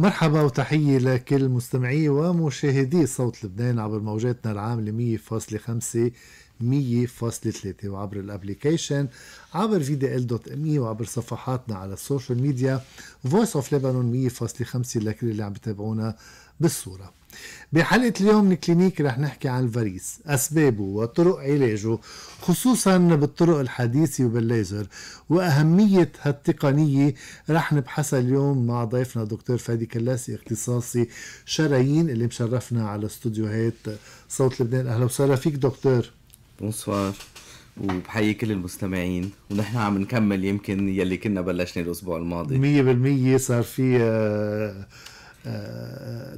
مرحبا وتحية لكل مستمعي ومشاهدي صوت لبنان عبر موجاتنا العاملة 100.5 100.3 وعبر الابليكيشن عبر فيديو دوت اي وعبر صفحاتنا على السوشيال ميديا فويس اوف لبنان 100.5 لكل اللي عم بتابعونا بالصوره بحلقة اليوم من كلينيك رح نحكي عن الفريس أسبابه وطرق علاجه خصوصا بالطرق الحديثة وبالليزر وأهمية هالتقنية رح نبحثها اليوم مع ضيفنا دكتور فادي كلاسي اختصاصي شرايين اللي مشرفنا على استوديوهات صوت لبنان أهلا وسهلا فيك دكتور بونسوار وبحيي كل المستمعين ونحن عم نكمل يمكن يلي كنا بلشنا الاسبوع الماضي 100% صار في آه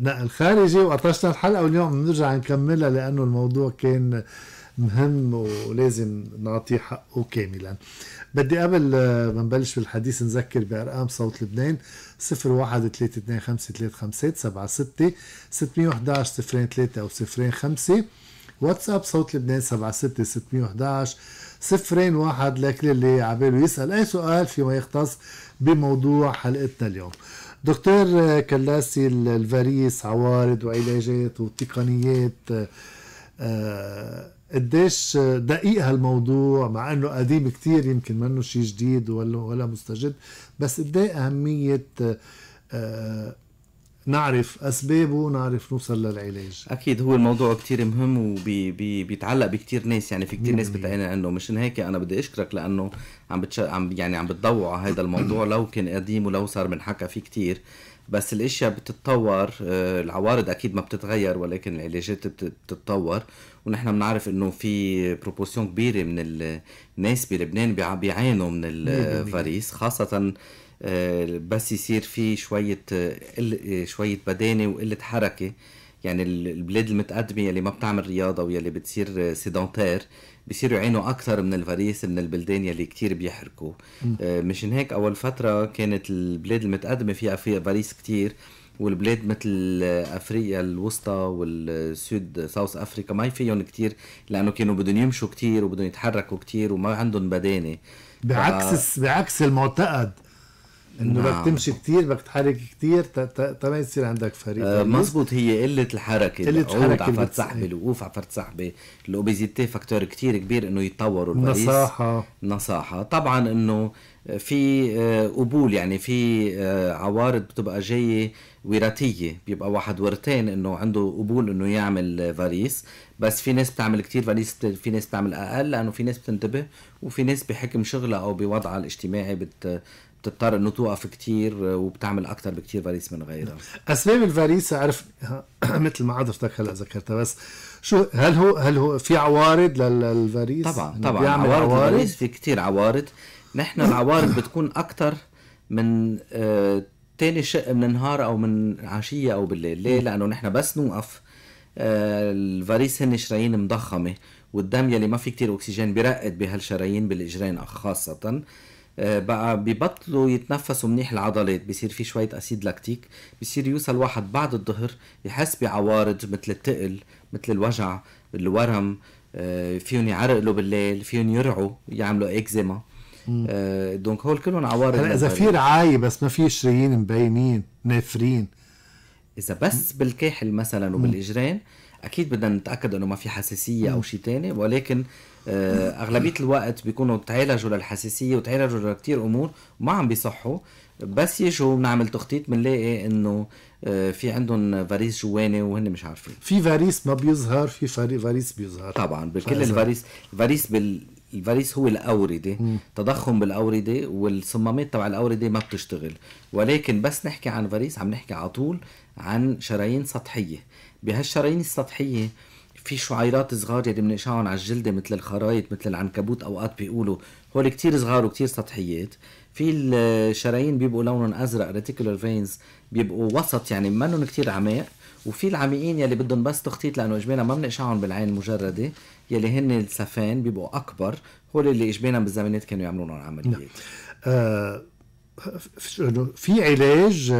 نقل خارجي وقطشنا الحلقة واليوم بنرجع نكملها لأنه الموضوع كان مهم ولازم نعطيه حقه كاملا بدي قبل ما نبلش بالحديث نذكر بأرقام صوت لبنان 01 325 611 03 أو 05 واتساب صوت لبنان 76 611 صفرين واحد لكل اللي عباله يسأل أي سؤال فيما يختص بموضوع حلقتنا اليوم دكتور كلاسي الفاريس عوارض وعلاجات وتقنيات آه، آه، قديش دقيق هالموضوع مع انه قديم كتير يمكن منه شيء جديد ولا ولا مستجد بس قد إيه اهميه آه، نعرف اسبابه ونعرف نوصل للعلاج اكيد هو الموضوع كتير مهم وبيتعلق وبي بكتير ناس يعني في كتير ناس بتعاني انه مشان هيك انا بدي اشكرك لانه عم بتش... عم يعني عم بتضوع على هذا الموضوع لو كان قديم ولو صار بنحكى فيه كتير بس الاشياء بتتطور آه، العوارض اكيد ما بتتغير ولكن العلاجات بتتطور ونحن بنعرف انه في بروبوسيون كبيره من الناس بلبنان بيعانوا من الفريس خاصه آه، بس يصير في شويه آه، آه، شويه بدانه وقله حركه يعني البلاد المتقدمه يلي ما بتعمل رياضه ويلي بتصير سيدونتير بصيروا يعانوا اكثر من الفريس من البلدان يلي كثير بيحركوا مشان هيك اول فتره كانت البلاد المتقدمه فيها فيها فريس كثير والبلاد مثل افريقيا الوسطى والسود ساوث افريكا ما فيهم كتير لانه كانوا بدهم يمشوا كتير وبدهم يتحركوا كتير وما عندهم بدانه بعكس ف... بعكس المعتقد انه نعم. بدك تمشي كثير بدك تحرك كثير تما يصير عندك فريق آه يعني مزبوط هي قله الحركه قله الحركه عفرت سحبه الوقوف عفرت سحبه الاوبيزيتي فاكتور كثير كبير انه يتطوروا النصاحه النصاحه طبعا انه في آه، قبول يعني في آه، عوارض بتبقى جايه وراثيه بيبقى واحد ورتين انه عنده قبول انه يعمل فاريس بس في ناس بتعمل كتير فاريس في ناس بتعمل اقل لانه في ناس بتنتبه وفي ناس بحكم شغلها او بوضعها الاجتماعي بت بتضطر انه توقف كتير وبتعمل اكثر بكتير فاريس من غيرها اسباب الفاريس عرف مثل ما حضرتك هلا ذكرتها بس شو هل هو هل هو في عوارض للفاريس طبعا طبعا عوارض, عوارض في كثير عوارض نحن العوارض بتكون اكثر من ثاني آه، شق من النهار او من عشيه او بالليل ليه لانه نحن بس نوقف آه، الفاريس هن شرايين مضخمه والدم يلي ما في كتير اكسجين بيرقد بهالشرايين بالاجرين خاصه آه، بقى ببطلوا يتنفسوا منيح العضلات بصير في شويه اسيد لاكتيك بصير يوصل واحد بعد الظهر يحس بعوارض مثل التقل مثل الوجع الورم آه، فيهم يعرقلوا بالليل فيهم يرعوا يعملوا اكزيما آه، دونك هول كلهم عوارض هلا اذا في رعايه بس ما في شرايين مبينين نافرين اذا بس بالكاحل مثلا وبالاجرين اكيد بدنا نتاكد انه ما في حساسيه او شيء ثاني ولكن آه، اغلبيه الوقت بيكونوا تعالجوا للحساسيه وتعالجوا لكثير امور وما عم بيصحوا بس يجوا بنعمل تخطيط بنلاقي انه آه، في عندهم فاريس جواني وهن مش عارفين في فاريس ما بيظهر في فاريس بيظهر طبعا بكل الفاريس الفاريس بال الفاريس هو الأوردة تضخم بالأوردة والصمامات تبع الأوردة ما بتشتغل ولكن بس نحكي عن فاريس عم نحكي على طول عن شرايين سطحية بهالشرايين السطحية في شعيرات صغار يلي بنقشعهم على الجلدة مثل الخرايط مثل العنكبوت أوقات بيقولوا هول كتير صغار وكتير سطحيات في الشرايين بيبقوا لونهم أزرق ريتيكولار فينز بيبقوا وسط يعني منهم كتير عميق وفي العميقين يلي بدهم بس تخطيط لأنه إجمالا ما بنقشعهم بالعين المجردة يلي هن السفان بيبقوا أكبر هول اللي إجمالا بالزمانات كانوا يعملون عمليات نعم. آه، في علاج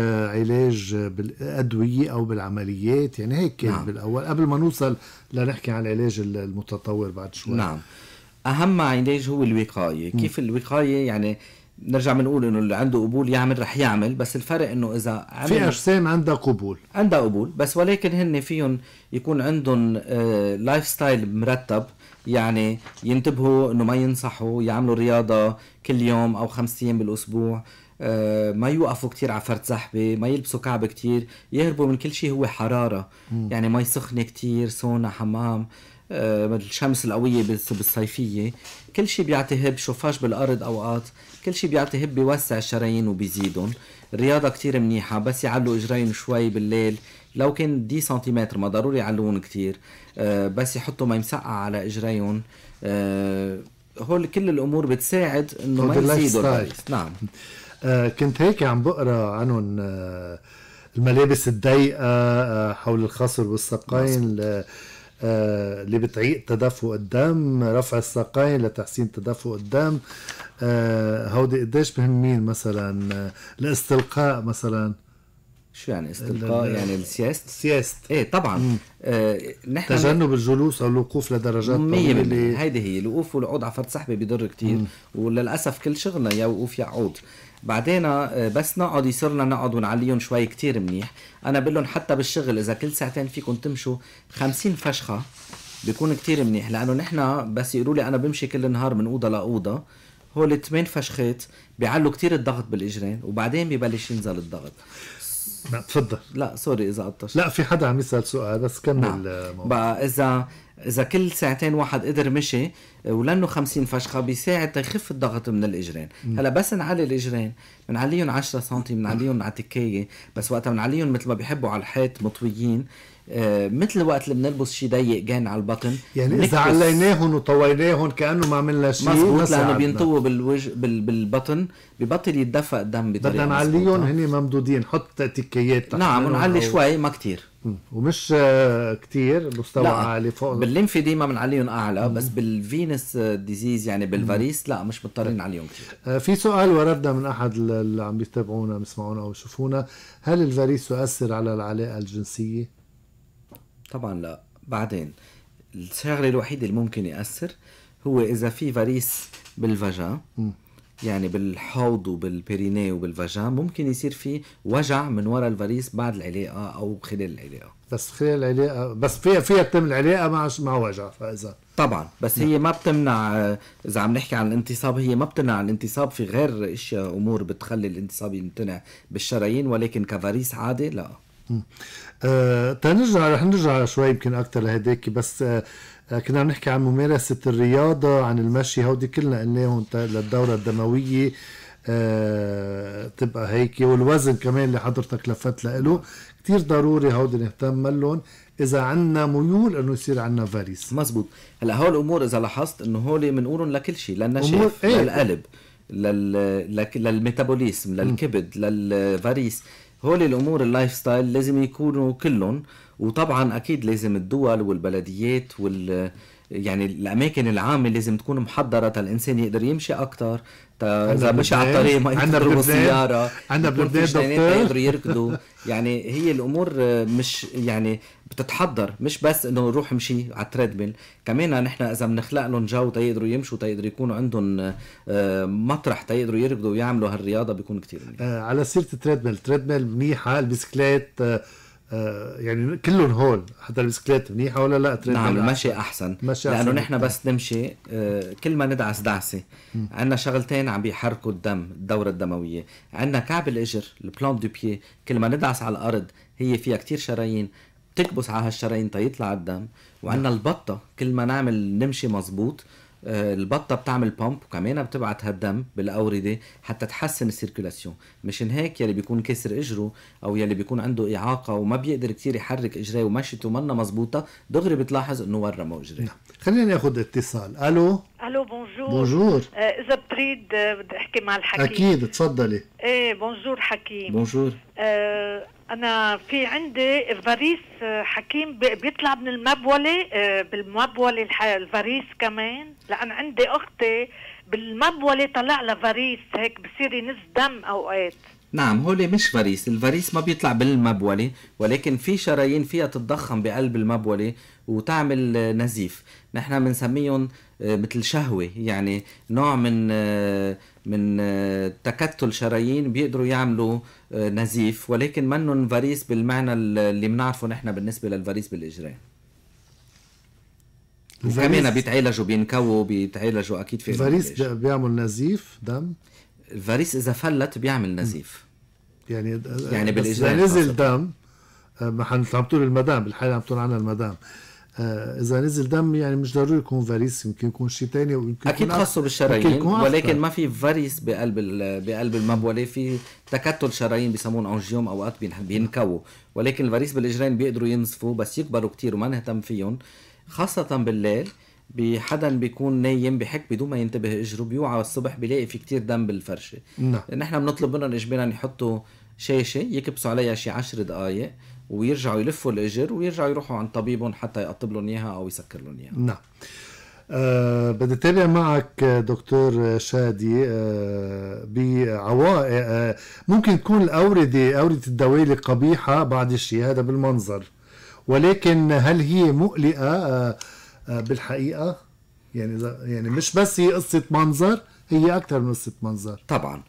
علاج بالادويه او بالعمليات يعني هيك كان نعم. بالاول قبل ما نوصل لنحكي عن العلاج المتطور بعد شوي نعم اهم علاج هو الوقايه كيف الوقايه يعني نرجع بنقول انه اللي عنده قبول يعمل رح يعمل بس الفرق انه اذا عمل في اجسام عندها قبول عندها قبول بس ولكن هن فيهم يكون عندهم لايف آه، ستايل مرتب يعني ينتبهوا انه ما ينصحوا يعملوا رياضه كل يوم او خمس ايام بالاسبوع آه، ما يوقفوا كتير على فرد زحبة ما يلبسوا كعب كتير يهربوا من كل شيء هو حرارة م. يعني مي سخنة كتير سونا حمام آه، الشمس القوية بالصيفية كل شيء بيعطي شوفاش بالأرض أوقات كل شيء بيعطي بيوسع الشرايين وبيزيدهم الرياضه كتير منيحه بس يعلوا اجرين شوي بالليل لو كان دي سنتيمتر ما ضروري يعلون كتير آه، بس يحطوا ما يمسقع على اجريهم آه، هول كل الامور بتساعد انه ما يزيدوا نعم آه، كنت هيك عم بقرا عنهم الملابس الضيقه حول الخصر والساقين آه، اللي بتعيق تدفق الدم رفع الساقين لتحسين تدفق الدم آه، هودي قديش مهمين مثلا آه، الاستلقاء مثلا شو يعني استلقاء يعني السياست؟ سياست ايه طبعا آه نحن تجنب الجلوس او الوقوف لدرجات طويله اللي هيدي هي الوقوف والقعود على فرد سحبه بيضر كثير وللاسف كل شغلنا يا وقوف يا قعود بعدين آه، بس نقعد يصير لنا نقعد ونعليهم شوي كتير منيح انا بقول لهم حتى بالشغل اذا كل ساعتين فيكم تمشوا 50 فشخه بيكون كتير منيح لانه نحن بس يقولوا لي انا بمشي كل النهار من اوضه لاوضه هول الثمان فشخات بيعلوا كتير الضغط بالاجرين وبعدين ببلش ينزل الضغط لا تفضل لا سوري اذا قطشت لا في حدا عم يسال سؤال بس كمل نعم. بقى اذا اذا كل ساعتين واحد قدر مشي ولانه 50 فشخه بيساعد تخف الضغط من الاجرين هلا بس نعلي الاجرين بنعليهم 10 سم بنعليهم على تكايه بس وقتها بنعليهم مثل ما بيحبوا على الحيط مطويين آه مثل وقت اللي بنلبس شيء ضيق جان على البطن يعني اذا عليناهم وطويناهم كانه ما عملنا شيء مزبوط لانه بينطووا بالوجه بال بالبطن ببطل يتدفق الدم بطريقه بدنا نعليهم هن ممدودين حط تكيات نعم ونعلي شوي ما كتير ومش آه، كتير مستوى لا. عالي فوق بالليمفي ديما بنعليهم اعلى بس بالفينس ديزيز آه، يعني بالفاريس لا مش مضطرين نعليهم طيب. كثير آه، في سؤال وردنا من احد اللي عم بيتابعونا بيسمعونا او يشوفونا هل الفاريس يؤثر على العلاقه الجنسيه طبعا لا بعدين الشغله الوحيده اللي ممكن ياثر هو اذا في فاريس بالفجا يعني بالحوض وبالبيريني وبالفاجان ممكن يصير في وجع من وراء الفريس بعد العلاقه او خلال العلاقه بس خلال العلاقه بس فيها فيها تتم العلاقه مع مع وجع فاذا طبعا بس هي ما بتمنع اذا عم نحكي عن الانتصاب هي ما بتمنع الانتصاب في غير اشياء امور بتخلي الانتصاب يمتنع بالشرايين ولكن كفاريس عادي لا آه، تنرجع رح نرجع شوي يمكن اكثر لهديك بس آه كنا عم نحكي عن ممارسة الرياضة عن المشي هودي كلنا قلناهم للدورة الدموية آه، تبقى هيك والوزن كمان اللي حضرتك لفت له كتير ضروري هودي نهتم ملون اذا عنا ميول انه يصير عنا فاريس مزبوط هلا هول الامور اذا لاحظت انه هول بنقولهم لكل شيء للنشف ايه؟ للقلب لل... للميتابوليزم للكبد للفاريس هول الامور اللايف ستايل لازم يكونوا كلهم وطبعا اكيد لازم الدول والبلديات وال يعني الاماكن العامه لازم تكون محضره تا الانسان يقدر يمشي اكثر تا اذا مشي على الطريق ما يضربوا السياره عندنا بلدان دكتور يقدروا يركضوا يعني هي الامور مش يعني بتتحضر مش بس انه نروح مشي على التريدميل كمان نحن اذا بنخلق لهم جو تيقدروا يمشوا تيقدروا يكونوا عندهم آه، مطرح تيقدروا يركضوا ويعملوا هالرياضه بيكون كثير منيح آه، على سيره التريدميل التريدميل منيحه البسكليت آه، آه، يعني كلهم هول حتى البسكليت منيحه ولا لا تريد نعم المشي احسن مشي لانه نحن طيب. بس نمشي آه، كل ما ندعس دعسه عندنا شغلتين عم بيحركوا الدم الدوره الدمويه عندنا كعب الاجر البلان دو بيي كل ما ندعس على الارض هي فيها كتير شرايين بتكبس على هالشرايين تيطلع الدم وعندنا نعم. البطه كل ما نعمل نمشي مزبوط آه، البطه بتعمل بامب وكمان بتبعت هالدم بالاورده حتى تحسن السيركولاسيون مشان هيك يلي بيكون كسر اجره او يلي بيكون عنده اعاقه وما بيقدر كثير يحرك اجريه ومشيته منا مزبوطه دغري بتلاحظ انه ورم اجريه نعم. خلينا ناخذ اتصال الو الو بونجور بونجور اذا بتريد بدي احكي مع الحكيم اكيد تفضلي ايه بونجور حكيم بونجور آه انا في عندي فاريس آه، حكيم بيطلع من المبوله آه بالمبوله الفاريس كمان لان عندي اختي بالمبوله طلع لها فاريس هيك بصير ينز دم اوقات نعم هو مش فاريس الفاريس ما بيطلع بالمبولة ولكن في شرايين فيها تتضخم بقلب المبولة وتعمل نزيف نحن بنسميهم آه، مثل شهوه يعني نوع من آه، من آه، تكتل شرايين بيقدروا يعملوا نزيف ولكن منهم فاريس بالمعنى اللي بنعرفه نحن بالنسبه للفاريس بالاجرين كمان بيتعالجوا بينكووا بيتعالجوا اكيد في الفاريس بيعمل نزيف دم الفاريس اذا فلت بيعمل نزيف يعني يعني بالاجرين نزل دم ما عم تقول المدام بالحاله عم تقول عنها المدام آه، اذا نزل دم يعني مش ضروري يكون فاريس يمكن يكون شيء ثاني ويمكن اكيد خاصه بالشرايين ولكن ما في فاريس بقلب بقلب المبوله في تكتل شرايين بسمون اونجيوم اوقات بينكووا ولكن الفاريس بالاجرين بيقدروا ينزفوا بس يكبروا كتير وما نهتم فيهم خاصه بالليل بحدا بيكون نايم بحك بدون ما ينتبه اجره بيوعى الصبح بيلاقي في كتير دم بالفرشه نعم نحن بنطلب منهم اجمالا يحطوا شاشه يكبسوا عليها شي 10 دقائق ويرجعوا يلفوا الاجر ويرجعوا يروحوا عند طبيبهم حتى يقطب لهم اياها او يسكر لهم اياها نعم أه بدي اتابع معك دكتور شادي أه بعوائق أه ممكن تكون الاورده اورده الدوالي قبيحه بعد الشيء هذا بالمنظر ولكن هل هي مقلقه آه، آه، بالحقيقه؟ يعني يعني مش بس هي قصه منظر هي اكثر من قصه منظر طبعا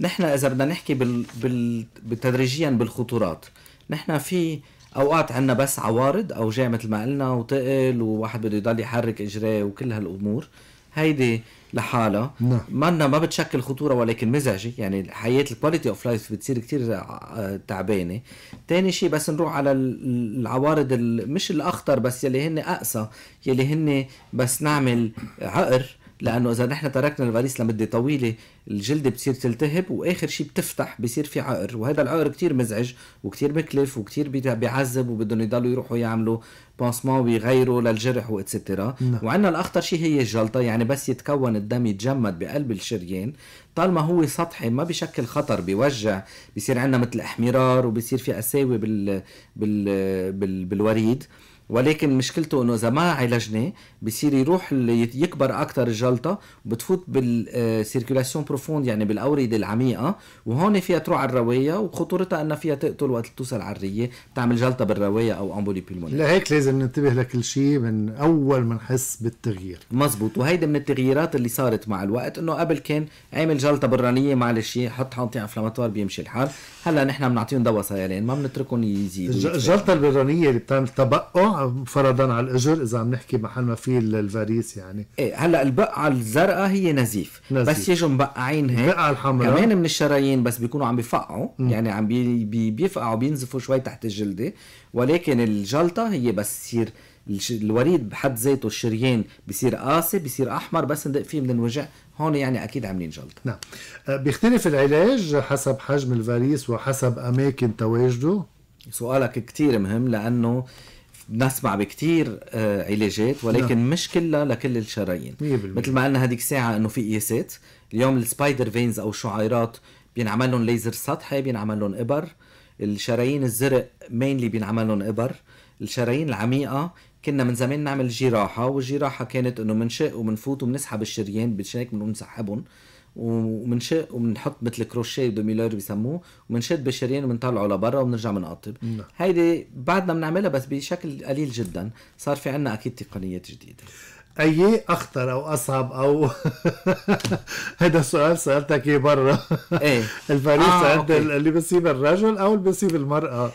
نحن اذا بدنا نحكي بال... بال... تدريجيا بالخطورات نحن في اوقات عندنا بس عوارض او جاي مثل ما قلنا وتقل وواحد بده يضل يحرك اجريه وكل هالامور هيدي لحالها نعم منا ما بتشكل خطوره ولكن مزعجه يعني حياه الكواليتي اوف لايف بتصير كثير آه، تعبانه ثاني شيء بس نروح على العوارض مش الاخطر بس يلي هن اقسى يلي هن بس نعمل عقر لانه اذا نحن تركنا الفاريس لمده طويله الجلد بتصير تلتهب واخر شيء بتفتح بصير في عقر وهذا العقر كتير مزعج وكتير مكلف وكتير بيعذب وبدهم يضلوا يروحوا يعملوا بانسمان ويغيروا للجرح واتسترا نعم. وعندنا الاخطر شيء هي الجلطه يعني بس يتكون الدم يتجمد بقلب الشريان طالما هو سطحي ما بشكل خطر بيوجع بصير عندنا مثل احمرار وبصير في قساوه بال... بال... بال... بالوريد ولكن مشكلته انه اذا ما عالجناه بصير يروح يكبر اكثر الجلطه وبتفوت بالسيركولاسيون بروفوند يعني بالاورده العميقه وهون فيها تروح على الروايه وخطورتها انها فيها تقتل وقت توصل على الريه بتعمل جلطه بالروايه او امبولي بيلموني لهيك لازم ننتبه لكل شيء من اول ما نحس بالتغيير مزبوط وهيدي من التغييرات اللي صارت مع الوقت انه قبل كان عامل جلطه برانيه معلش حط حنطي انفلاماتوار بيمشي الحال هلا نحن بنعطيهم دواء سيلين ما بنتركهم يزيدوا الجلطه البرانيه اللي بتعمل تبقع فرضا على الاجر اذا عم نحكي محل ما في الفاريس يعني ايه هلا البقعه الزرقاء هي نزيف, نزيف. بس يجوا مبقعين هيك البقعه الحمراء كمان من الشرايين بس بيكونوا عم بفقعوا م. يعني عم بي بي بيفقعوا بينزفوا شوي تحت الجلده ولكن الجلطه هي بس تصير الوريد بحد ذاته الشريان بصير قاسي بصير احمر بس ندق فيه من الوجع هون يعني اكيد عاملين جلطه نعم أه، بيختلف العلاج حسب حجم الفاريس وحسب اماكن تواجده سؤالك كتير مهم لانه بنسمع بكتير آه، علاجات ولكن نعم. مش كلها لكل الشرايين مثل ما قلنا هذيك ساعه انه في قياسات اليوم السبايدر فينز او الشعيرات بينعمل لهم ليزر سطحي بينعمل لهم ابر الشرايين الزرق مينلي بينعمل لهم ابر الشرايين العميقه كنا من زمان نعمل جراحه والجراحه كانت انه منشق ومنفوت وبنسحب الشريان بالشنك بنقوم نسحبهم ومنشق وبنحط مثل كروشيه دوميلور بيسموه وبنشد بشرين وبنطلعه لبرا وبنرجع بنقطب نعم. هيدي بعدنا بنعملها بس بشكل قليل جدا صار في عنا اكيد تقنيات جديده اي اخطر او اصعب او هذا السؤال سالتك اياه برا ايه الفريق آه، اللي بيصيب الرجل او اللي بيصيب المراه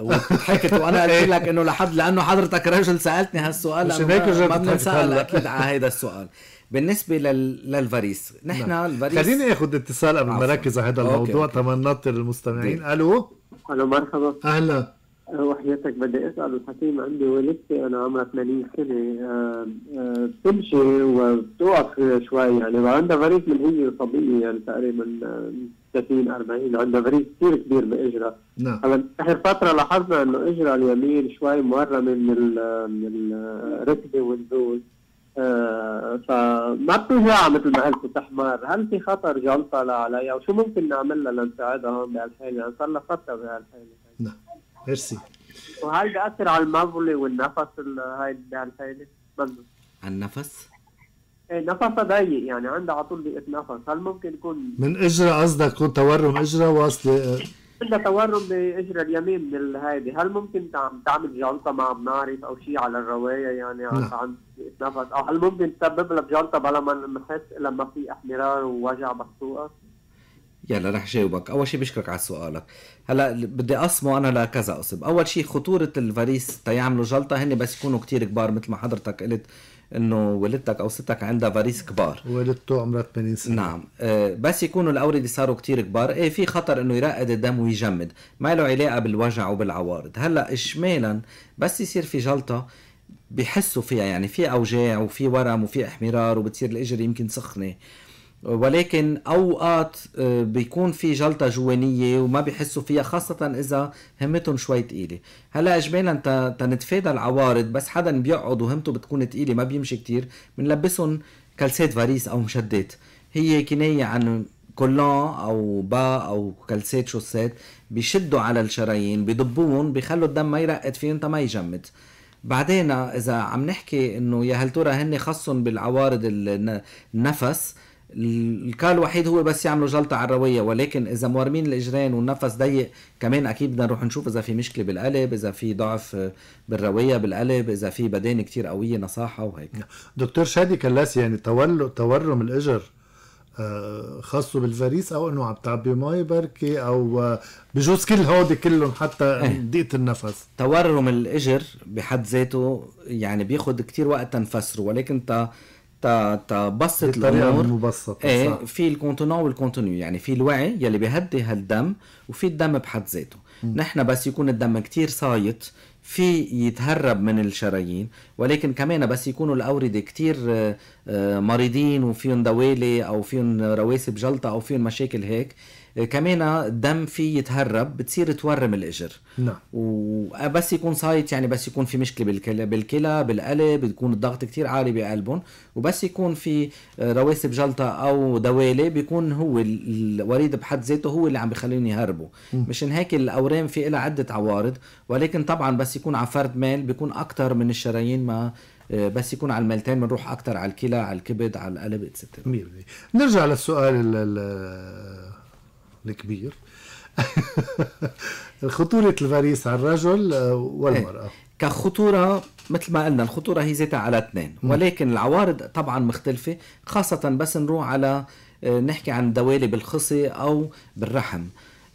وضحكت وانا قلت إيه. لك انه لحد لانه حضرتك رجل سالتني هالسؤال مش هيك ما بنسال اكيد على هذا السؤال بالنسبه لل... للفاريس نحن نعم. الفاريس خليني اخذ اتصال قبل ما ركز على هذا الموضوع تما ننطر المستمعين الو الو مرحبا اهلا أه، وحياتك بدي اسال الحكيم عندي والدتي انا عمرها 80 سنه أه، أه، بتمشي وبتوقف شوي يعني عندها فاريس من هي صبيه يعني تقريبا 30 40 عندنا فريق كثير كبير باجرى نعم هلا اخر فتره لاحظنا انه اجرى اليمين شوي مهرمه من ال من الركبه والذول آه فما بتوجع مثل ما قلت تحمر، هل في خطر جلطه طلع عليها وشو ممكن نعمل لها لنساعدها هون بهالحاله؟ يعني صار لها فتره بهالحاله نعم ميرسي وهل بيأثر على المظله والنفس هاي بهالحاله؟ على النفس؟ إيه، نفسها ضيق يعني عندها على طول نفس هل ممكن يكون من اجرة قصدك يكون تورم اجرة واصل آه، عندها تورم باجرة اليمين من هيدي هل ممكن تعمل جلطة ما بنعرف او شيء على الرواية يعني نعم. عن نفس او هل ممكن تسبب لها جلطه بلا ما نحس لما في احمرار ووجع بالسوق يلا رح جاوبك اول شيء بشكرك على سؤالك هلا بدي اقسمه انا لكذا قسم اول شيء خطوره الفاريس تيعملوا جلطه هن بس يكونوا كتير كبار مثل ما حضرتك قلت انه والدتك او ستك عندها فاريس كبار والدته عمرها 80 سنه نعم آه، بس يكونوا الاورده صاروا كتير كبار ايه في خطر انه يرقد الدم ويجمد ما له علاقه بالوجع وبالعوارض هلا اشمالا بس يصير في جلطه بحسوا فيها يعني في اوجاع وفي ورم وفي احمرار وبتصير الاجر يمكن سخنه ولكن اوقات آه، بيكون في جلطه جوانيه وما بيحسوا فيها خاصه اذا همتهم شوي تقيله هلا اجمالا تنتفادى العوارض بس حدا بيقعد وهمته بتكون تقيله ما بيمشي كتير بنلبسهم كلسات فاريس او مشدات هي كنايه عن كولون او با او كلسات شوسات بيشدوا على الشرايين بضبوهم بيخلوا الدم ما يرقد فيهم ما يجمد بعدين اذا عم نحكي انه يا هل ترى هن خصهم بالعوارض النفس الكار الوحيد هو بس يعملوا جلطه عرويه ولكن اذا موارمين الاجرين والنفس ضيق كمان اكيد بدنا نروح نشوف اذا في مشكله بالقلب اذا في ضعف بالرويه بالقلب اذا في بدان كتير قويه نصاحه وهيك دكتور شادي كلاس يعني تولو تورم الاجر آه، خاصه بالفريس او انه عم تعبي مي بركي او آه، بجوز كل هودي كلهم حتى إيه. ضيقه النفس تورم الاجر بحد ذاته يعني بياخذ كتير وقت تنفسره ولكن تا تبسط الامور مبسطه ايه في الكونتونون والكونتونيو يعني في الوعي يلي بيهدي هالدم وفي الدم بحد ذاته نحن بس يكون الدم كتير صايط في يتهرب من الشرايين ولكن كمان بس يكونوا الاورده كتير آه، آه، مريضين وفيهم دوالي او فيهم رواسب جلطه او فيهم مشاكل هيك كمان الدم فيه يتهرب بتصير تورم الاجر نعم وبس يكون صايت يعني بس يكون في مشكله بالكلى بالكلى بالقلب بيكون الضغط كتير عالي بقلبهم وبس يكون في رواسب جلطه او دوالي بيكون هو الوريد بحد ذاته هو اللي عم بخليهم يهربوا مشان هيك الاورام في لها عده عوارض ولكن طبعا بس يكون على فرد مال بيكون اكثر من الشرايين ما آه، بس يكون على الملتين بنروح اكثر على الكلى على الكبد على القلب اتسترا نرجع للسؤال الكبير خطورة الفاريس على الرجل آه، والمرأة إيه. كخطورة مثل ما قلنا الخطورة هي ذاتها على اثنين نعم. ولكن العوارض طبعا مختلفة خاصة بس نروح على آه، نحكي عن دوالب الخصي أو بالرحم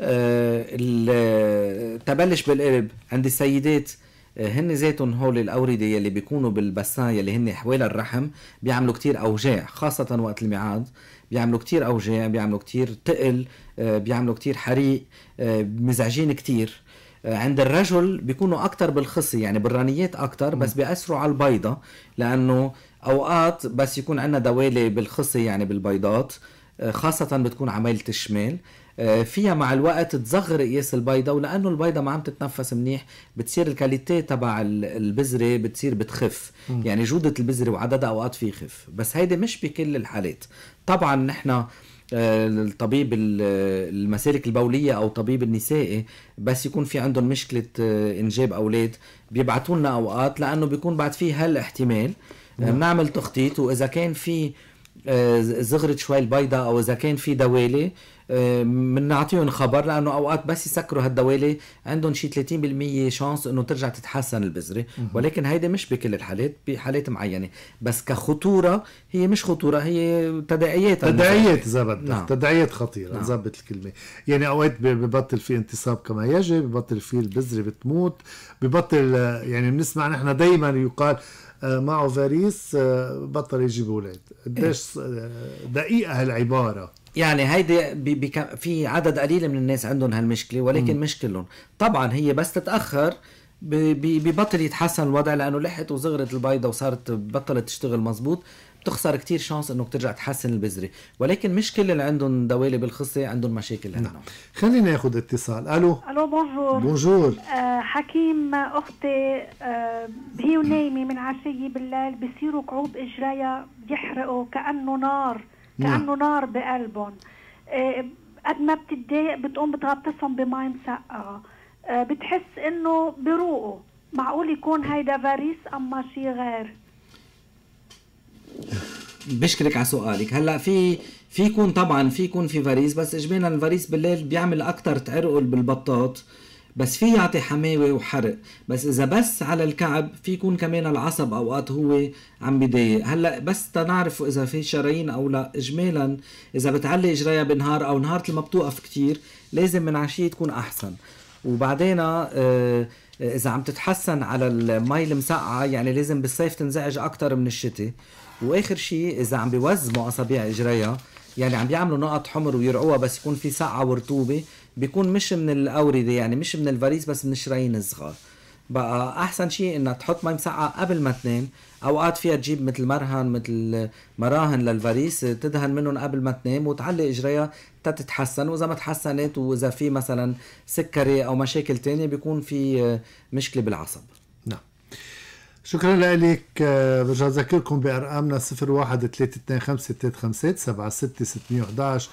آه، تبلش بالقلب عند السيدات هن ذاتهم هول الأوردة يلي بيكونوا بالبسان يلي هن حوالي الرحم بيعملوا كتير أوجاع خاصة وقت الميعاد بيعملوا كتير اوجاع بيعملوا كتير تقل آه، بيعملوا كتير حريق آه، مزعجين كتير آه، عند الرجل بيكونوا اكثر بالخصي يعني بالرانيات اكثر بس بياثروا على البيضه لانه اوقات بس يكون عندنا دوالي بالخصي يعني بالبيضات خاصه بتكون عمايله الشمال فيها مع الوقت تصغر قياس البيضة ولأنه البيضة ما عم تتنفس منيح بتصير الكاليتي تبع البذرة بتصير بتخف م. يعني جودة البذرة وعددها أوقات فيه يخف بس هيدي مش بكل الحالات طبعا نحن آه، الطبيب آه، المسالك البولية أو طبيب النسائي بس يكون في عندهم مشكلة آه، إنجاب أولاد بيبعتوا لنا أوقات لأنه بيكون بعد فيه هالاحتمال نعم. بنعمل تخطيط وإذا كان في زغرت شوي البيضة أو إذا كان في دوالي بنعطيهم آه، خبر لانه اوقات بس يسكروا هالدوالي عندهم شي 30% شانس انه ترجع تتحسن البذره ولكن هيدي مش بكل الحالات بحالات معينه بس كخطوره هي مش خطوره هي تداعيات تداعيات اذا بدك نعم. تداعيات خطيره نعم. زبط الكلمه يعني اوقات ببطل في انتصاب كما يجب ببطل في البذره بتموت ببطل آه، يعني بنسمع نحن دائما يقال آه، معه فاريس بطل يجيب اولاد قديش إيه. دقيقه هالعباره يعني هيدي في عدد قليل من الناس عندهم هالمشكله ولكن مش كلهم طبعا هي بس تتاخر ببطل يتحسن الوضع لانه لحقت وصغرت البيضه وصارت بطلت تشتغل مزبوط بتخسر كتير شانس انك ترجع تحسن البذره ولكن مش كل اللي عندهم دوالي بالخصه عندهم مشاكل نعم. خلينا ناخذ اتصال الو الو بونجور بونجور آه حكيم اختي آه هي ونايمه من عشيه بالليل بصيروا قعود اجريا بيحرقوا كانه نار نعم. كانه نار بقلبهم آه، قد ما بتتضايق بتقوم بتغطسهم بمي مسقعه آه، بتحس انه بروقوا معقول يكون هيدا فاريس اما شيء غير بشكرك على سؤالك هلا في في يكون طبعا في يكون في فاريس بس اجمالا الفاريس بالليل بيعمل اكثر تعرقل بالبطاط بس في يعطي حماوة وحرق بس إذا بس على الكعب في يكون كمان العصب أوقات هو عم بضايق هلا بس تنعرف إذا في شرايين أو لا إجمالا إذا بتعلق إجريها بنهار أو نهار ما بتوقف كتير لازم من عشية تكون أحسن وبعدين آه، اذا عم تتحسن على المي المسقعه يعني لازم بالصيف تنزعج اكثر من الشتاء واخر شيء اذا عم بيوزموا اصابع اجريها يعني عم بيعملوا نقط حمر ويرقوها بس يكون في سقعه ورطوبه بيكون مش من الاورده يعني مش من الفريز بس من الشرايين الصغار بقى احسن شيء إنها تحط مي مسقعه قبل ما تنام اوقات فيها تجيب مثل مرهن مثل مراهن للفريس تدهن منهم قبل ما تنام وتعلق اجريها تتحسن واذا ما تحسنت واذا في مثلا سكري او مشاكل تانية بيكون في مشكله بالعصب نعم شكرا لك آه، برجع ذكركم بارقامنا 01 325 11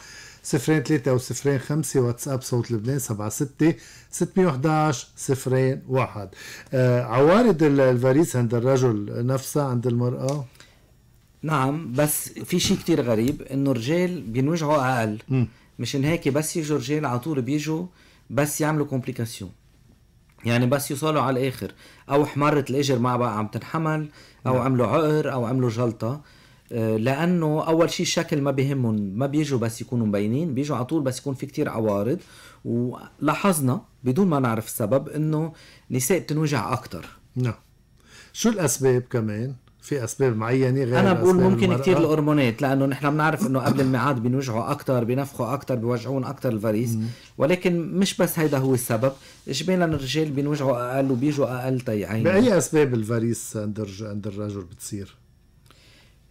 صفرين ثلاثة أو صفرين خمسة واتساب صوت لبنان سبعة ستة 611 صفرين واحد آه، عوارض الفاريس عند الرجل نفسها عند المرأة نعم بس في شيء كتير غريب انه الرجال بينوجعوا اقل مشان هيك بس يجوا رجال على طول بيجوا بس يعملوا كومبليكاسيون يعني بس يوصلوا على الاخر او حمرت الاجر مع بقى عم تنحمل او نعم. عملوا عقر او عملوا جلطه آه، لانه اول شيء الشكل ما بيهمهم ما بيجوا بس يكونوا مبينين بيجوا على طول بس يكون في كتير عوارض ولاحظنا بدون ما نعرف السبب انه النساء بتنوجع اكثر نعم شو الاسباب كمان في اسباب معينه غير انا بقول ممكن كثير الهرمونات لانه نحن بنعرف انه قبل الميعاد بينوجعوا اكثر بينفخوا اكثر بيوجعون اكثر الفريس ولكن مش بس هيدا هو السبب اجمالا الرجال بينوجعوا اقل وبيجوا اقل تيعين باي اسباب الفريس عند الرجل بتصير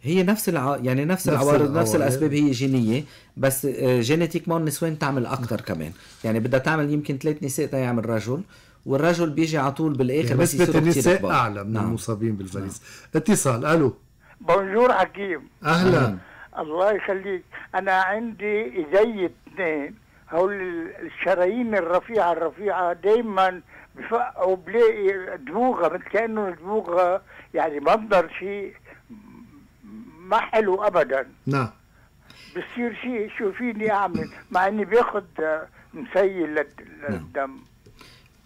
هي نفس الع... يعني نفس, نفس العوارض نفس الاسباب هي جينيه بس جينيتيكمون آه، النسوان تعمل اكثر كمان يعني بدها تعمل يمكن ثلاث نساء تيعمل رجل والرجل بيجي على طول بالاخر يعني بس نسبه النساء اعلى من نعم. المصابين بالفيروس نعم. اتصال الو بونجور حكيم اهلا الله يخليك انا عندي ايدي اثنين هول الشرايين الرفيعه الرفيعه دايما بفقعوا بلاقي دبوغه مثل كانه دبوغه يعني منظر شيء ما حلو ابدا نعم بصير شيء شو فيني اعمل مع اني باخذ آه، مسيل نعم. للدم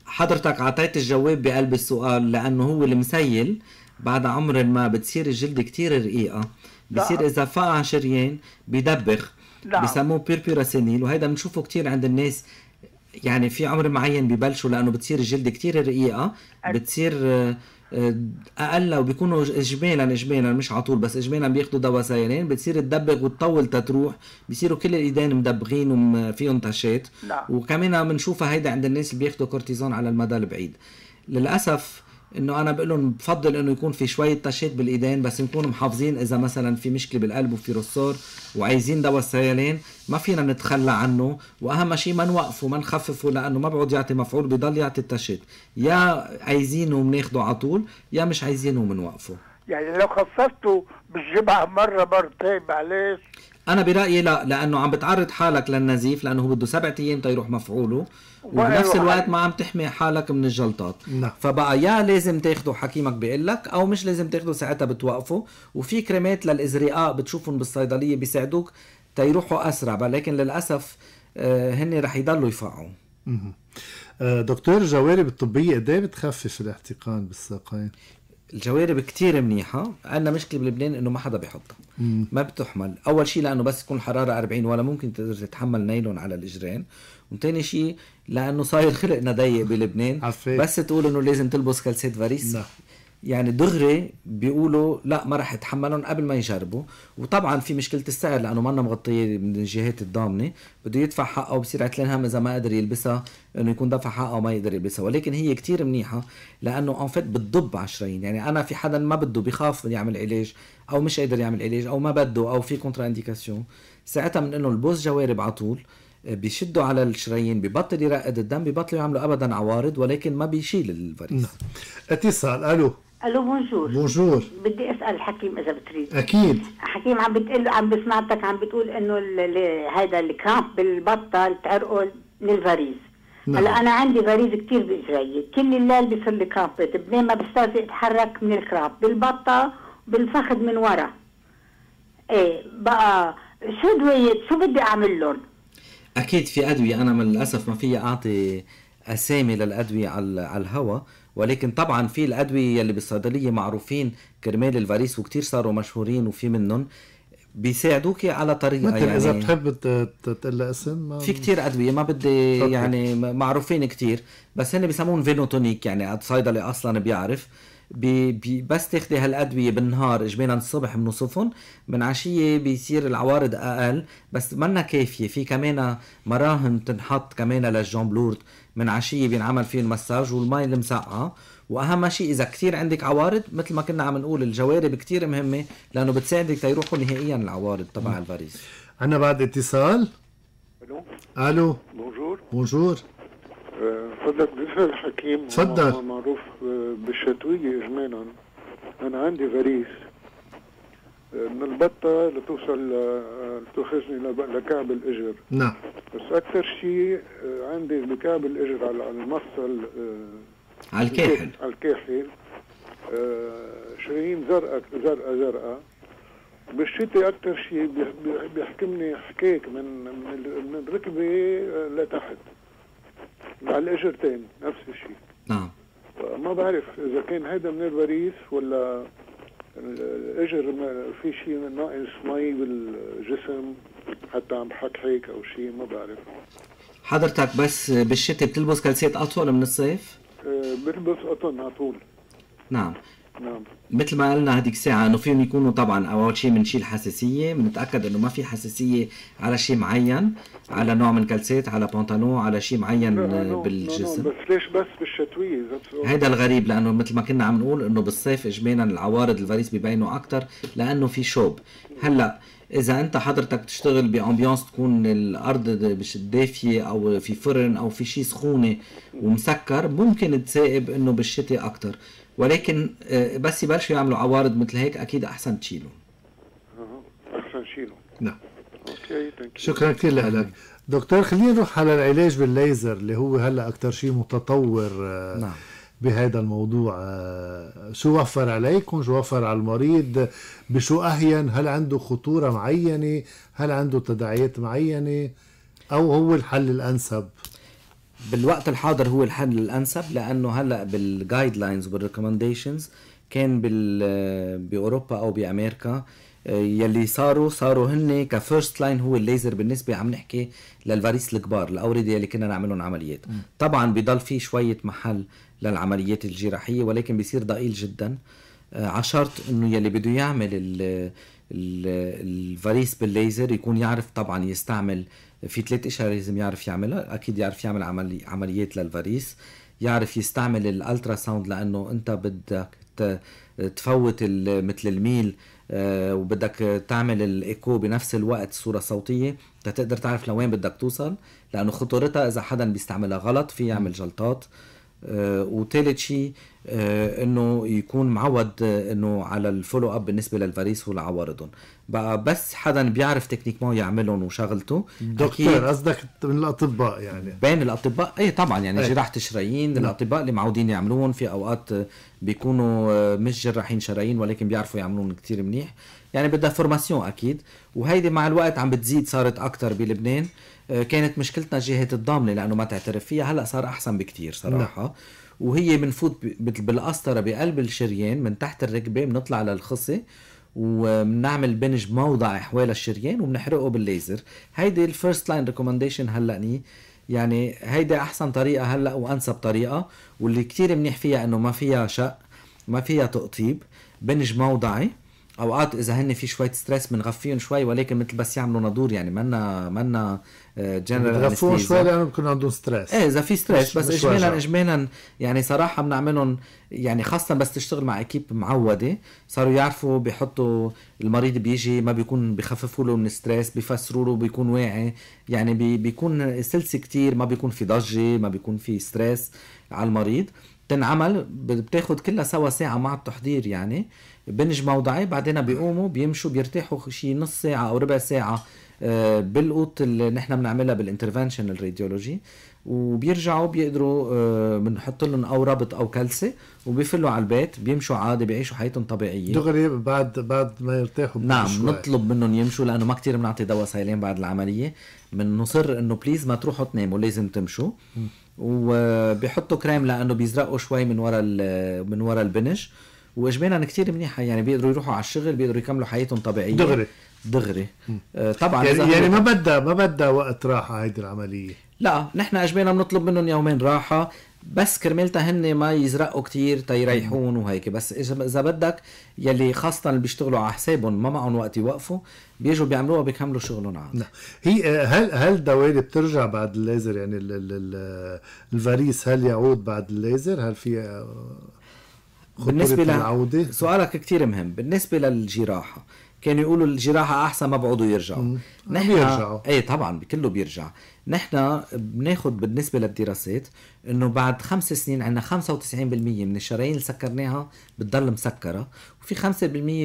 حضرتك اعطيت الجواب بقلب السؤال لانه هو المسيل بعد عمر ما بتصير الجلد كتير رقيقه نعم. بصير اذا فقع شريان بدبخ نعم. بسموه بيربيراسينيل وهيدا بنشوفه كتير عند الناس يعني في عمر معين ببلشوا لانه بتصير الجلد كتير رقيقه بتصير آه، اقل وبيكونوا اجمالا اجمالا مش على طول بس اجمالا بياخذوا دواء سيلين بتصير تدبغ وتطول تتروح بيصيروا كل الايدين مدبغين وفيهم تشات نعم. وكمان بنشوفها هيدا عند الناس اللي بياخذوا كورتيزون على المدى البعيد للاسف انه انا بقول لهم بفضل انه يكون في شويه تشهيد بالايدين بس نكون محافظين اذا مثلا في مشكله بالقلب وفي رصور وعايزين دواء السيالين ما فينا نتخلى عنه واهم شيء ما نوقفه ما نخففه لانه ما بيقعد يعطي مفعول بضل يعطي التشهيد يا عايزينه بناخده على طول يا مش عايزينه بنوقفه يعني لو خففته بالجمعه مره مرتين معلش انا برايي لا لانه عم بتعرض حالك للنزيف لانه هو بده سبعة ايام تيروح مفعوله وبنفس الوقت ما عم تحمي حالك من الجلطات نعم. فبقى يا لازم تاخده حكيمك بيقول لك او مش لازم تاخده ساعتها بتوقفه وفي كريمات للازرقاء بتشوفهم بالصيدليه بيساعدوك تيروحوا اسرع ولكن للاسف آه، هن رح يضلوا يفقعوا آه، دكتور الجوارب الطبيه قد ايه بتخفف الاحتقان بالساقين؟ الجوارب كتير منيحة عندنا مشكلة بلبنان انه ما حدا بيحطها ما بتحمل اول شيء لانه بس تكون الحرارة 40 ولا ممكن تقدر تتحمل نايلون على الاجرين وثاني شيء لانه صاير خلقنا ضيق آه. بلبنان عفيت. بس تقول انه لازم تلبس كلسات فاريس لا. يعني دغري بيقولوا لا ما رح يتحملهم قبل ما يجربوا وطبعا في مشكله السعر لانه منا مغطيه من الجهات الضامنه بده يدفع حقه وبصير عتلان هم اذا ما قدر يلبسها انه يكون دفع حقه وما يقدر يلبسها ولكن هي كتير منيحه لانه اون فيت بتضب على الشرايين يعني انا في حدا ما بده بخاف يعمل علاج او مش قادر يعمل علاج او ما بده او في كونترا انديكاسيون ساعتها من انه البوس جوارب على طول بيشدوا على الشرايين ببطل يرقد الدم ببطلوا يعملوا ابدا عوارض ولكن ما بيشيل الفريس نعم اتصال الو الو بونجور بونجور بدي اسال الحكيم اذا بتريد اكيد حكيم عم بتقول عم بسمعتك عم بتقول انه هذا الكرامب بالبطل تعرقه من الفريز نعم. هلا انا عندي فريز كثير باجري كل الليل بيصير لي كرامب بنام ما بستطيع اتحرك من الكرامب بالبطه بالفخذ من ورا ايه بقى شو دويت شو بدي اعمل لهم اكيد في ادويه انا من للاسف ما في اعطي اسامي للادويه على الهواء ولكن طبعا في الادويه اللي بالصيدليه معروفين كرمال الفاريس وكتير صاروا مشهورين وفي منهم بيساعدوك على طريقه مثل يعني اذا بتحب تقول اسم في كتير ادويه ما بدي يعني معروفين كتير بس هن بيسموهم فينوتونيك يعني الصيدلي اصلا بيعرف بي بي بس تاخدي هالادويه بالنهار اجمالا الصبح بنوصفهم من عشيه بيصير العوارض اقل بس منا كافيه في كمان مراهم تنحط كمان للجون بلورد من عشيه بينعمل فيه المساج والماي المسقعه واهم شيء اذا كثير عندك عوارض مثل ما كنا عم نقول الجوارب كثير مهمه لانه بتساعدك تيروحوا نهائيا العوارض تبع الفاريز عندنا بعد اتصال الو الو بونجور بونجور تفضل بالنسبه للحكيم تفضل معروف آه، بالشتوية إجمالا أنا عندي فريس آه، من البطة لتوصل آه، لتوخذني لكعب الإجر نعم بس أكثر شيء عندي بكعب الإجر على المفصل على الكاحل على الكاحل شرايين زرقاء زرقاء زرقاء بالشتاء أكثر شيء بيحكمني حكاك من من الركبة لتحت مع الاجرتين نفس الشيء نعم ما بعرف اذا كان هيدا من البريس ولا الاجر في شيء ناقص مي بالجسم حتى عم حكحك او شيء ما بعرف حضرتك بس بالشتاء بتلبس كلسيات اطول من الصيف؟ آه، بلبس قطن على طول نعم نعم مثل ما قلنا هذيك الساعة انه فيهم يكونوا طبعا اول شيء بنشيل حساسية بنتاكد انه ما في حساسية على شيء معين على نوع من كلسات على بنطلون على شيء معين بالجسم بس ليش بس بالشتوية هذا الغريب لانه مثل ما كنا عم نقول انه بالصيف اجمالا العوارض الفاريس ببينوا اكثر لانه في شوب هلا اذا انت حضرتك تشتغل بأمبيونس تكون الارض مش دافيه او في فرن او في شيء سخونه ومسكر ممكن تسائب انه بالشتاء اكثر ولكن آه، بس يبلشوا يعملوا عوارض مثل هيك اكيد احسن تشيلهم احسن تشيلهم نعم اوكي شكرا كثير لك دكتور خلينا نروح على العلاج بالليزر اللي هو هلا اكثر شيء متطور آه، نعم بهذا الموضوع آه، شو وفر عليكم شو وفر على المريض بشو أهين هل عنده خطورة معينة هل عنده تداعيات معينة أو هو الحل الأنسب بالوقت الحاضر هو الحل الانسب لانه هلا بالجايد لاينز وبالريكومنديشنز كان بال باوروبا او بامريكا يلي صاروا صاروا هن كفيرست لاين هو الليزر بالنسبه عم نحكي للفاريس الكبار الاورده اللي كنا نعملهم عمليات طبعا بضل في شويه محل للعمليات الجراحيه ولكن بيصير ضئيل جدا آه، على شرط انه يلي بده يعمل الفاريس بالليزر يكون يعرف طبعا يستعمل في ثلاث اشهر لازم يعرف يعملها اكيد يعرف يعمل عملي عمليات للفريس يعرف يستعمل الالترا ساوند لانه انت بدك تفوت مثل الميل آه، وبدك تعمل الايكو بنفس الوقت صوره صوتيه تقدر تعرف لوين بدك توصل لانه خطورتها اذا حدا بيستعملها غلط في يعمل جلطات آه، وثالث شيء آه، انه يكون معود آه، انه على الفولو اب بالنسبه للفريس ولعوارضهم بقى بس حدا بيعرف تكنيك ما يعملهم وشغلته دكتور قصدك من الاطباء يعني بين الاطباء اي طبعا يعني أي. جراحه الشرايين نعم. الاطباء اللي معودين يعملون في اوقات بيكونوا مش جراحين شرايين ولكن بيعرفوا يعملون كثير منيح يعني بدها فورماسيون اكيد وهيدي مع الوقت عم بتزيد صارت اكثر بلبنان آه، كانت مشكلتنا جهه الضامنه لانه ما تعترف فيها هلا صار احسن بكثير صراحه لا. نعم. وهي بنفوت بالقسطره بقلب الشريان من تحت الركبه بنطلع للخصي وبنعمل بنج موضع حوالي الشريان وبنحرقه بالليزر هيدي الفيرست لاين ريكومنديشن هلأني يعني هيدي احسن طريقه هلا وانسب طريقه واللي كتير منيح فيها انه ما فيها شق ما فيها تقطيب بنج موضعي اوقات اذا هن في شويه ستريس بنغفيهم شوي ولكن مثل بس يعملوا نادور يعني منا منا جنرال بتغفوهم شوي لانه بكون عندهم ستريس ايه اذا في ستريس بس اجمالا اجمالا يعني صراحه بنعملهم يعني خاصه بس تشتغل مع اكيب معوده صاروا يعرفوا بيحطوا المريض بيجي ما بيكون بخففوا له من ستريس بيفسروا له بيكون واعي يعني بي بيكون سلسه كتير ما بيكون في ضجه ما بيكون في ستريس على المريض تنعمل بتاخذ كلها سوا ساعة مع التحضير يعني بنج موضعي بعدين بيقوموا بيمشوا بيرتاحوا شي نص ساعة أو ربع ساعة آه، بلقط اللي نحن بنعملها بالانترفنشن الراديولوجي وبيرجعوا بيقدروا آه، بنحط لهم او ربط او كلسه وبيفلوا على البيت بيمشوا عادي بيعيشوا حياتهم طبيعيه دغري بعد بعد ما يرتاحوا نعم نطلب منهم يمشوا لانه ما كتير بنعطي دواء سايلين بعد العمليه بنصر انه بليز ما تروحوا تناموا لازم تمشوا وبيحطوا كريم لانه بيزرقوا شوي من ورا من ورا البنش واجمالا كثير منيحه يعني بيقدروا يروحوا على الشغل بيقدروا يكملوا حياتهم طبيعيه دغري دغري آه طبعا يعني, يعني ما بدها ما بدها وقت راحه هيدي العمليه لا نحن اجبينا بنطلب منهم يومين راحه بس كرمالتا هن ما يزرقوا كتير تيريحون وهيك بس اذا بدك يلي خاصه اللي بيشتغلوا على حسابهم ما معهم وقت يوقفوا بيجوا بيعملوها بيكملوا شغلهم عادي لا نعم. هي آه، هل هل دوالي بترجع بعد الليزر يعني ال الفاريس هل يعود بعد الليزر هل في آه، بالنسبه للعوده سؤالك كتير مهم بالنسبه للجراحه كانوا يقولوا الجراحه احسن ما بعودوا يرجعوا نحن بيرجعوا ايه طبعا كله بيرجع نحن بناخذ بالنسبه للدراسات انه بعد خمس سنين عندنا 95% من الشرايين اللي سكرناها بتضل مسكره وفي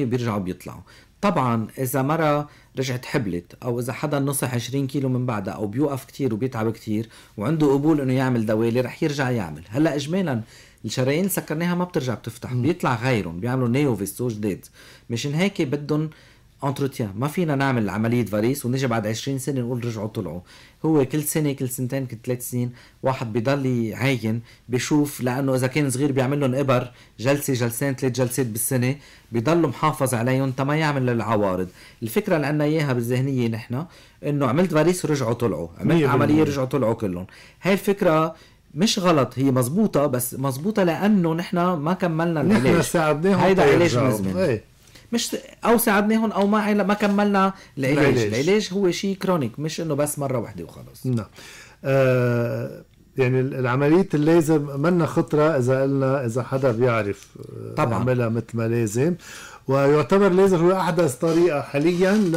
5% بيرجعوا بيطلعوا طبعا اذا مرة رجعت حبلت او اذا حدا نصح 20 كيلو من بعدها او بيوقف كتير وبيتعب كتير وعنده قبول انه يعمل دوالي رح يرجع يعمل هلا اجمالا الشرايين سكرناها ما بترجع بتفتح مم. بيطلع غيرهم بيعملوا نيو فيستو جديد مشان هيك بدهم انتروتيان ما فينا نعمل عمليه فاريس ونجي بعد 20 سنه نقول رجعوا طلعوا هو كل سنه كل سنتين كل ثلاث سنين واحد بيضل يعاين بشوف لانه اذا كان صغير بيعمل لهم ابر جلسه جلسين ثلاث جلسات بالسنه بيضل محافظ عليهم تما يعمل العوارض الفكره اللي عندنا اياها بالذهنيه نحن انه عملت فاريس ورجعوا طلعوا عملت عمليه رجعوا طلعوا كلهم هاي الفكره مش غلط هي مزبوطة بس مزبوطة لأنه نحن ما كملنا العلاج نحن ساعدناهم هيدا علاج مزمن إيه. مش او ساعدناهم او ما ما كملنا العلاج العلاج, هو شيء كرونيك مش انه بس مره واحده وخلص نعم آه يعني العملية الليزر منا خطره اذا قلنا اذا حدا بيعرف آه، طبعا يعملها مثل ما لازم ويعتبر الليزر هو احدث طريقه حاليا ل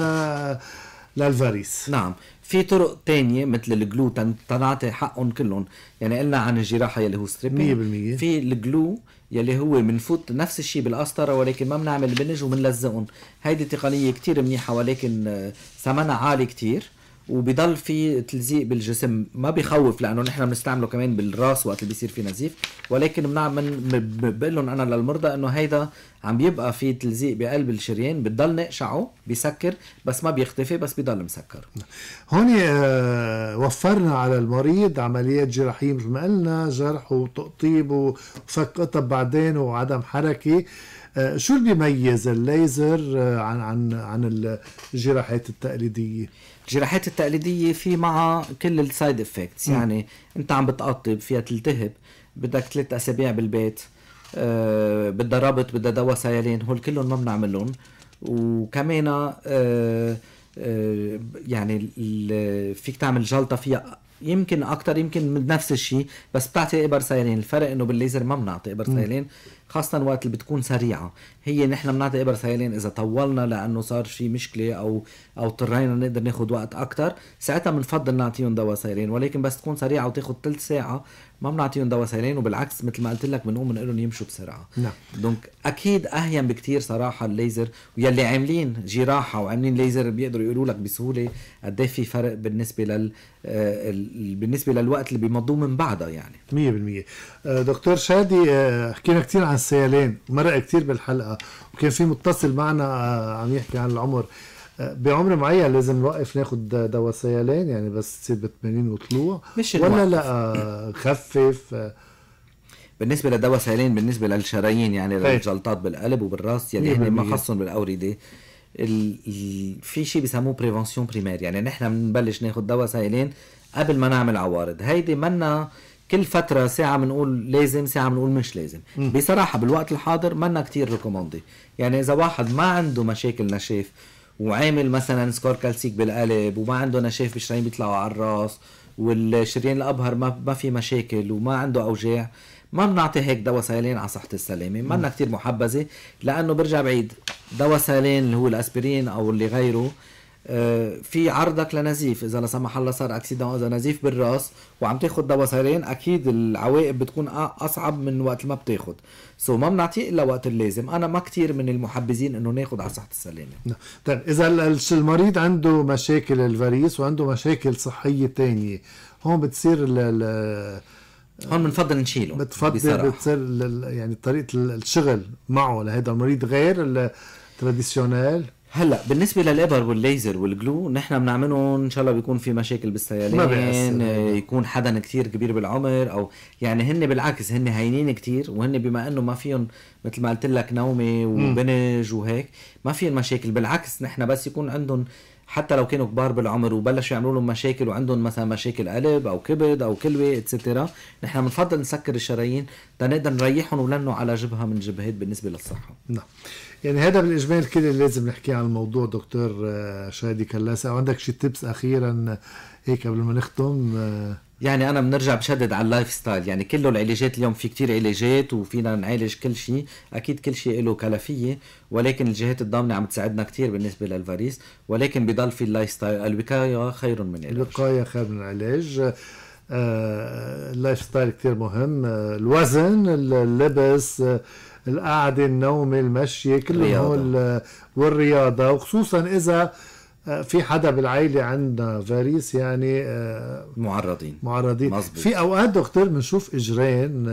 للفاريس نعم في طرق تانية مثل الجلو تنعطي حقهم كلهم يعني قلنا عن الجراحة يلي هو ستريبينج 100% في الجلو يلي هو بنفوت نفس الشيء بالقسطره ولكن ما بنعمل بنج وبنلزقهم هيدي تقنيه كتير منيحه ولكن آه، ثمنها عالي كتير وبيضل في تلزيق بالجسم ما بيخوف لانه نحن بنستعمله كمان بالراس وقت اللي بيصير في نزيف ولكن بنعمل بقول لهم انا للمرضى انه هيدا عم بيبقى في تلزيق بقلب الشريان بتضل نقشعه بيسكر بس ما بيختفي بس بيضل مسكر هون آه، وفرنا على المريض عمليات جراحيه مثل ما قلنا جرح وتقطيب وفك قطب بعدين وعدم حركه آه، شو اللي بيميز الليزر آه، عن عن عن الجراحات التقليديه؟ الجراحات التقليديه في معها كل السايد افكتس يعني انت عم بتقطب فيها تلتهب بدك ثلاث اسابيع بالبيت أه بدها ربط بدها دواء سيالين هول كلهم ما بنعملهم وكمان أه أه يعني فيك تعمل جلطه فيها يمكن اكثر يمكن من نفس الشيء بس بتعطي ابر سيالين الفرق انه بالليزر ما بنعطي ابر سيالين خاصه وقت اللي بتكون سريعه هي نحن بنعطي ابر سيلين اذا طولنا لانه صار في مشكله او او اضطرينا نقدر ناخذ وقت اكثر ساعتها بنفضل نعطيهم دواء سيلين ولكن بس تكون سريعه وتاخذ ثلث ساعه ما بنعطيهم دواء سيلين وبالعكس مثل ما قلت لك بنقوم بنقول لهم يمشوا بسرعه نعم دونك اكيد اهين بكثير صراحه الليزر ويلي عاملين جراحه وعاملين ليزر بيقدروا يقولوا لك بسهوله قد إيه في فرق بالنسبه لل آه، بالنسبه للوقت اللي بيمضوه من بعدها يعني 100% آه، دكتور شادي آه، حكينا كثير عن السيلين مرق كثير بالحلقه وكان في متصل معنا عم يحكي عن العمر بعمر معين لازم نوقف ناخد دواء سيلان يعني بس تصير ب 80 وطلوع مش ولا لا خفف بالنسبه لدواء سيلان بالنسبه للشرايين يعني طيب. للجلطات بالقلب وبالراس يعني احنا ما خصهم بالاورده ال... في شيء بيسموه بريفنسيون بريمير يعني نحن بنبلش ناخد دواء سيلان قبل ما نعمل عوارض هيدي منا كل فتره ساعه بنقول لازم ساعه بنقول مش لازم م. بصراحه بالوقت الحاضر منا كتير ريكوموندي يعني اذا واحد ما عنده مشاكل نشاف وعامل مثلا سكور كالسيك بالقلب وما عنده نشاف بالشرايين بيطلعوا على الراس والشريان الابهر ما ما في مشاكل وما عنده اوجاع ما بنعطي هيك دواء سيلين على صحه السلامه ما كتير محبذه لانه برجع بعيد دواء سيلين اللي هو الاسبرين او اللي غيره آه، في عرضك لنزيف اذا لا سمح الله صار اكسيدون اذا نزيف بالراس وعم تاخد دواء سيرين اكيد العواقب بتكون اصعب من وقت ما بتاخد سو ما بنعطيه الا وقت اللازم انا ما كتير من المحبذين انه ناخد على صحه السلامه نعم. طيب اذا المريض عنده مشاكل الفاريس وعنده مشاكل صحيه تانية هون بتصير ال هون بنفضل نشيله بتفضل بتصير يعني طريقه الشغل معه لهذا المريض غير التراديسيونيل هلا بالنسبه للابر والليزر والجلو نحن بنعملهم ان شاء الله بيكون في مشاكل بالسيالين يكون حدا كثير كبير بالعمر او يعني هن بالعكس هن هينين كثير وهن بما انه ما فيهم مثل ما قلت لك نومه وبنج وهيك ما فيهم مشاكل بالعكس نحن بس يكون عندهم حتى لو كانوا كبار بالعمر وبلشوا يعملوا لهم مشاكل وعندهم مثلا مشاكل قلب او كبد او كلوه اتسترا نحن بنفضل نسكر الشرايين تنقدر نريحهم ولنه على جبهه من جبهات بالنسبه للصحه نعم يعني هذا بالاجمال كل اللي لازم نحكي عن الموضوع دكتور آه، شادي كلاسة عندك شي تبس اخيرا آه، هيك قبل ما نختم آه، يعني انا بنرجع بشدد على اللايف ستايل يعني كله العلاجات اليوم في كتير علاجات وفينا نعالج كل شيء اكيد كل شيء له كلفيه ولكن الجهات الضامنه عم تساعدنا كتير بالنسبه للفاريس ولكن بضل في اللايف ستايل الوقايه خير من العلاج الوقايه خير من العلاج اللايف ستايل كثير مهم الوزن اللبس القعده النوم المشي كل هول آه، والرياضه وخصوصا اذا آه، في حدا بالعيلة عندنا فاريس يعني آه، معرضين معرضين مزبوط. في اوقات دكتور بنشوف اجرين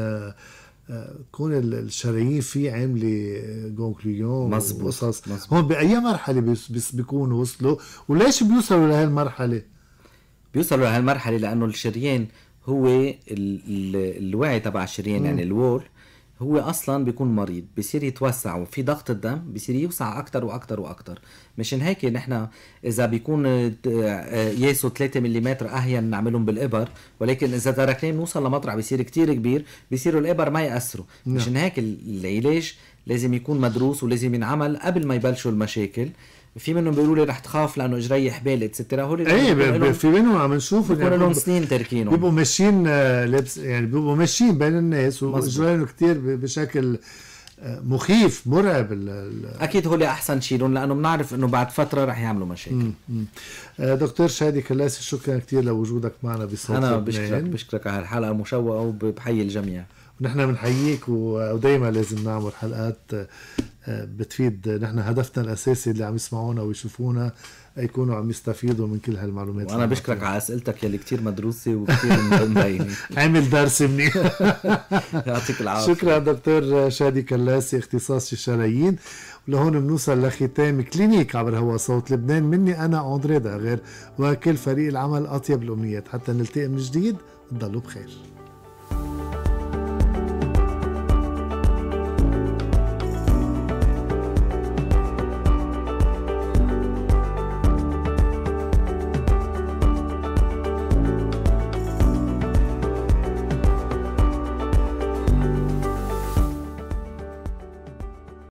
كون الشرايين فيه عامله كونكليون وقصص هون باي مرحله بيكونوا وصلوا وليش بيوصلوا لهالمرحله؟ بيوصلوا لهالمرحله لانه الشريان هو الوعي تبع الشريان يعني الوول هو اصلا بيكون مريض بصير يتوسع وفي ضغط الدم بصير يوسع اكثر واكثر واكثر مشان هيك نحن اذا بيكون ياسو 3 ملم اهين نعملهم بالابر ولكن اذا تركناه بنوصل لمطرح بصير كتير كبير بصيروا الابر ما ياثروا نعم. مشان هيك العلاج لازم يكون مدروس ولازم ينعمل قبل ما يبلشوا المشاكل في منهم بيقولوا لي رح تخاف لانه جري حبالي اتسترا هول ايه في منهم عم نشوف بيكون يعني لهم سنين تركينهم بيبقوا ماشيين آه، لبس يعني بيبقوا ماشيين بين الناس واجرانهم كثير بشكل آه، مخيف مرعب اكيد هول احسن شيء لهم لانه بنعرف انه بعد فتره رح يعملوا مشاكل مم. آه، دكتور شادي كلاسي شكرا كثير لوجودك معنا بصوت انا بشكرك بشكرك على الحلقه مشوقه وبحيي الجميع ونحن بنحييك ودائما لازم نعمل حلقات آه، بتفيد نحن هدفنا الاساسي اللي عم يسمعونا ويشوفونا يكونوا عم يستفيدوا من كل هالمعلومات وانا بشكرك على اسئلتك يلي كتير مدروسه وكثير مبينه عامل درس منيح يعطيك العافيه شكرا دكتور شادي كلاسي اختصاص الشرايين ولهون بنوصل لختام كلينيك عبر هوا صوت لبنان مني انا اندري داغر وكل فريق العمل اطيب الامنيات حتى نلتقي من جديد تضلوا بخير